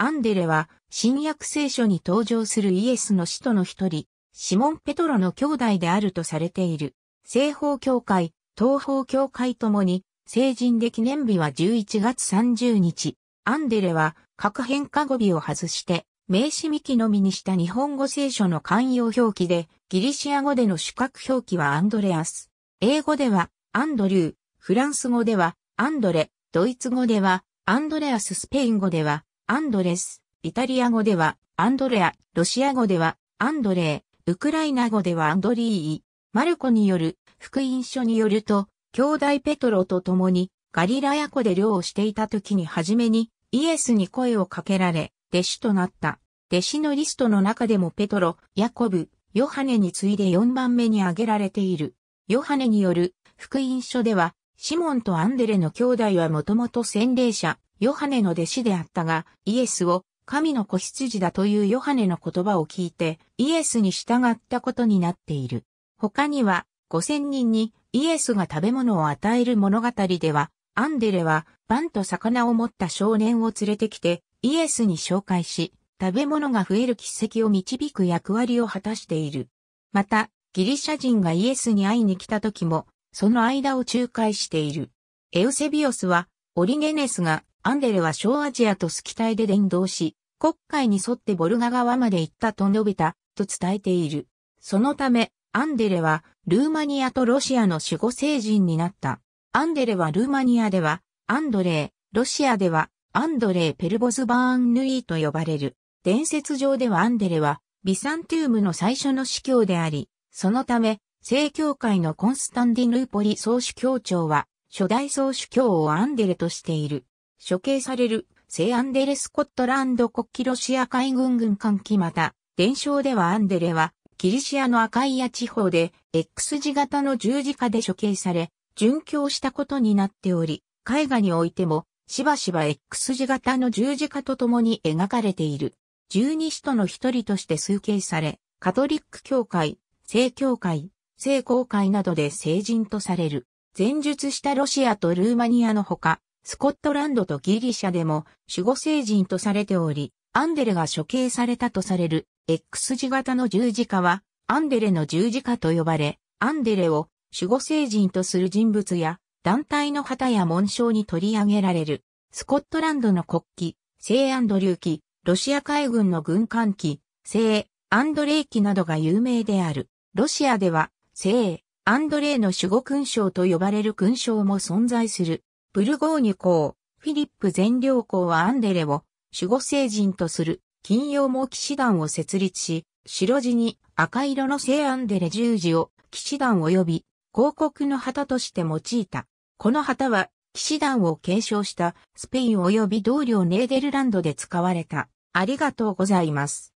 アンデレは、新約聖書に登場するイエスの使徒の一人、シモン・ペトロの兄弟であるとされている。西方教会、東方教会ともに、成人で記念日は11月30日。アンデレは、各変化語尾を外して、名詞幹のみにした日本語聖書の慣用表記で、ギリシア語での主格表記はアンドレアス。英語では、アンドリュー、フランス語では、アンドレ、ドイツ語では、アンドレアス、スペイン語では、アンドレス、イタリア語ではアンドレア、ロシア語ではアンドレー、ウクライナ語ではアンドリーイ、マルコによる福音書によると、兄弟ペトロと共にガリラヤ湖で漁をしていた時に初めにイエスに声をかけられ、弟子となった。弟子のリストの中でもペトロ、ヤコブ、ヨハネに次いで4番目に挙げられている。ヨハネによる福音書では、シモンとアンデレの兄弟はもともと洗礼者、ヨハネの弟子であったが、イエスを神の子羊だというヨハネの言葉を聞いて、イエスに従ったことになっている。他には、五千人にイエスが食べ物を与える物語では、アンデレは、パンと魚を持った少年を連れてきて、イエスに紹介し、食べ物が増える奇跡を導く役割を果たしている。また、ギリシャ人がイエスに会いに来た時も、その間を仲介している。エウセビオスは、オリゲネスがアンデレは小アジアとスキタイで伝道し、国会に沿ってボルガ川まで行ったと述べた、と伝えている。そのため、アンデレは、ルーマニアとロシアの守護聖人になった。アンデレはルーマニアでは、アンドレー、ロシアでは、アンドレー・ペルボズバーンヌイーと呼ばれる。伝説上ではアンデレは、ビサンティウムの最初の司教であり、そのため、正教会のコンスタンディヌーポリ総主教長は、初代総主教をアンデレとしている。処刑される、聖アンデレ・スコットランド国旗ロシア海軍軍艦機また、伝承ではアンデレは、キリシアの赤い屋地方で、X 字型の十字架で処刑され、殉教したことになっており、絵画においても、しばしば X 字型の十字架と共に描かれている。十二使徒の一人として崇敬され、カトリック教会、聖教会、聖公会などで聖人とされる。前述したロシアとルーマニアのほか、スコットランドとギリシャでも守護聖人とされており、アンデレが処刑されたとされる X 字型の十字架は、アンデレの十字架と呼ばれ、アンデレを守護聖人とする人物や、団体の旗や紋章に取り上げられる、スコットランドの国旗、聖アンドリュー旗、ロシア海軍の軍艦旗、聖アンドレー旗などが有名である。ロシアでは、聖アンドレーの守護勲章と呼ばれる勲章も存在する。ブルゴーニュ公、フィリップ全領公はアンデレを守護聖人とする金曜も騎士団を設立し、白地に赤色の聖アンデレ十字を騎士団及び広告の旗として用いた。この旗は騎士団を継承したスペイン及び同僚ネーデルランドで使われた。ありがとうございます。